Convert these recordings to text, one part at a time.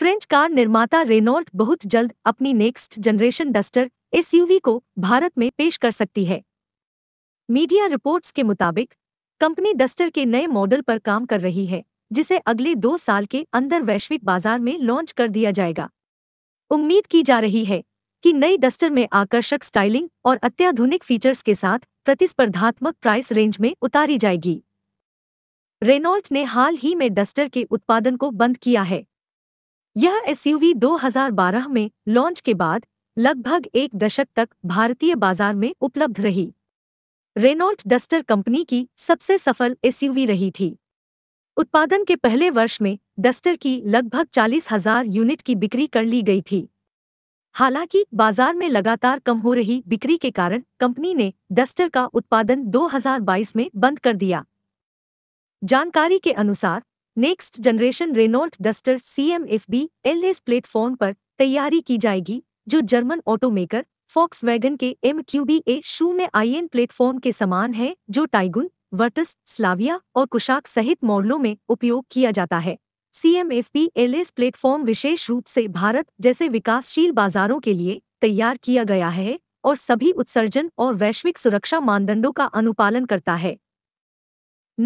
French car निर्माता Renault बहुत जल्द अपनी नेक्स्ट जनरेशन डस्टर एसयूवी को भारत में पेश कर सकती है मीडिया रिपोर्ट्स के मुताबिक कंपनी डस्टर के नए मॉडल पर काम कर रही है जिसे अगले दो साल के अंदर वैश्विक बाजार में लॉन्च कर दिया जाएगा उम्मीद की जा रही है कि नई डस्टर में आकर्षक स्टाइलिंग और अत्याधुनिक फीचर्स के साथ प्रतिस्पर्धात्मक प्राइस रेंज में उतारी जाएगी रेनॉल्ट ने हाल ही में डस्टर के उत्पादन को बंद किया है यह एसयूवी 2012 में लॉन्च के बाद लगभग एक दशक तक भारतीय बाजार में उपलब्ध रही रेनॉल्ट डस्टर कंपनी की सबसे सफल एसयूवी रही थी उत्पादन के पहले वर्ष में डस्टर की लगभग चालीस हजार यूनिट की बिक्री कर ली गई थी हालांकि बाजार में लगातार कम हो रही बिक्री के कारण कंपनी ने डस्टर का उत्पादन 2022 में बंद कर दिया जानकारी के अनुसार next generation Renault Duster C M F B L S platform पर तैयारी की जाएगी जो जर्मन ऑटोमेकर फॉक्स वैगन के एम क्यू बी ए शू में आई एन प्लेटफॉर्म के समान है जो टाइगुन वर्टस स्लाविया और कुशाक सहित मॉडलों में उपयोग किया जाता है C M F P L S platform विशेष रूप से भारत जैसे विकासशील बाजारों के लिए तैयार किया गया है और सभी उत्सर्जन और वैश्विक सुरक्षा मानदंडों का अनुपालन करता है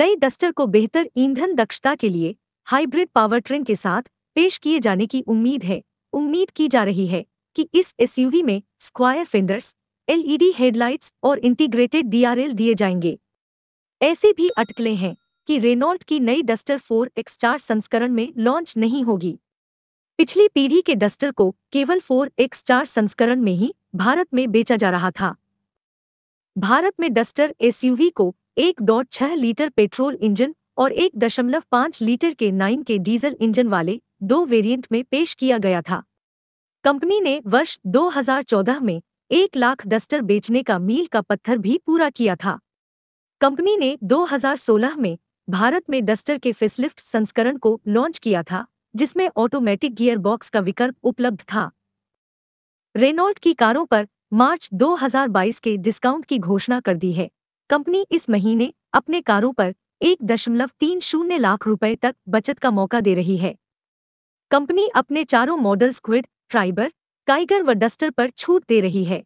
नई डस्टर को बेहतर ईंधन दक्षता के लिए हाइब्रिड पावर ट्रेन के साथ पेश किए जाने की उम्मीद है उम्मीद की जा रही है कि इस एसयूवी में स्क्वायर फेंडर्स एलईडी हेडलाइट्स और इंटीग्रेटेड डीआरएल दिए जाएंगे ऐसे भी अटकलें हैं कि रेनॉल्ट की नई डस्टर फोर 4X4 संस्करण में लॉन्च नहीं होगी पिछली पीढ़ी के डस्टर को केवल फोर चार संस्करण में ही भारत में बेचा जा रहा था भारत में डस्टर एसयूवी को 1.6 लीटर पेट्रोल इंजन और 1.5 लीटर के 9 के डीजल इंजन वाले दो वेरिएंट में पेश किया गया था कंपनी ने वर्ष 2014 में एक लाख डस्टर बेचने का मील का पत्थर भी पूरा किया था कंपनी ने 2016 में भारत में डस्टर के फेसलिफ्ट संस्करण को लॉन्च किया था जिसमें ऑटोमेटिक गियर बॉक्स का विकल्प उपलब्ध था रेनॉल्ट की कारों पर मार्च 2022 के डिस्काउंट की घोषणा कर दी है कंपनी इस महीने अपने कारों पर एक दशमलव तीन शून्य लाख रुपए तक बचत का मौका दे रही है कंपनी अपने चारों मॉडल स्क्विड ट्राइबर टाइगर व डस्टर पर छूट दे रही है